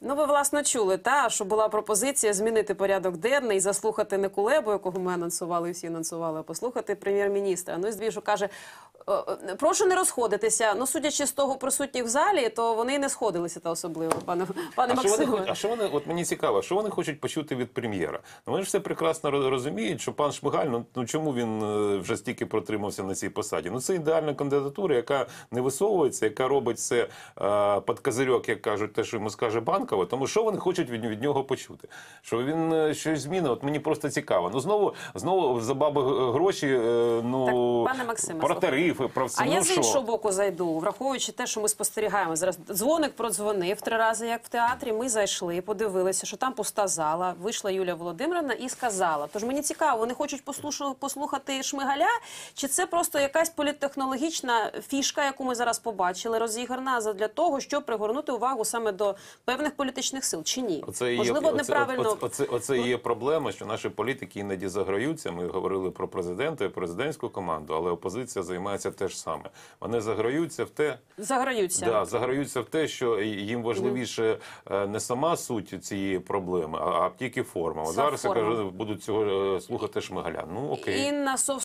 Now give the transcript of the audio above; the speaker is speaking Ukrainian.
Ну, ви власне чули, та що була пропозиція змінити порядок денний, заслухати не кулебу, якого ми анонсували, всі анонсували, а послухати прем'єр-міністра. Ну і каже: Е, е, прошу не розходитися. Ну, судячи з того присутніх в залі, то вони і не сходилися та особливо, пане пане а що вони А що вони, от мені цікаво, що вони хочуть почути від прем'єра? Ну вони ж все прекрасно розуміють, що пан Шмигаль, ну, ну чому він е, вже стільки протримався на цій посаді? Ну це ідеальна кандидатура, яка не висовується, яка робить це е, під козирьок, як кажуть, те, що йому скаже банкова. Тому що вони хочуть від, від нього почути? Що він щось змінить? От мені просто цікаво. Ну знову знову за баби гроші. е, ну Так, пане Максиме, про тариф, про все. А ну, я з іншого боку зайду, враховуючи те, що ми спостерігаємо. Зараз дзвоник продзвонив три рази, як в театрі. Ми зайшли, подивилися, що там пуста зала. Вийшла Юлія Володимирівна і сказала. Тож мені цікаво, вони хочуть послухати Шмигаля, чи це просто якась політтехнологічна фішка, яку ми зараз побачили, розіграна для того, щоб пригорнути увагу саме до певних політичних сил, чи ні? Оце Можливо, оце, неправильно оце, оце, оце ну, є проблема, що наші політики іноді заграються. Ми говорили про президента і президентську команду, але опозиція займається відбувається те ж саме. Вони заграються в те, заграються да, заграються в те, що їм важливіше е, не сама суть цієї проблеми, а тільки форма. Зараз форма. я кажу, будуть цього е, слухати шмигаля. Ну окей, Інна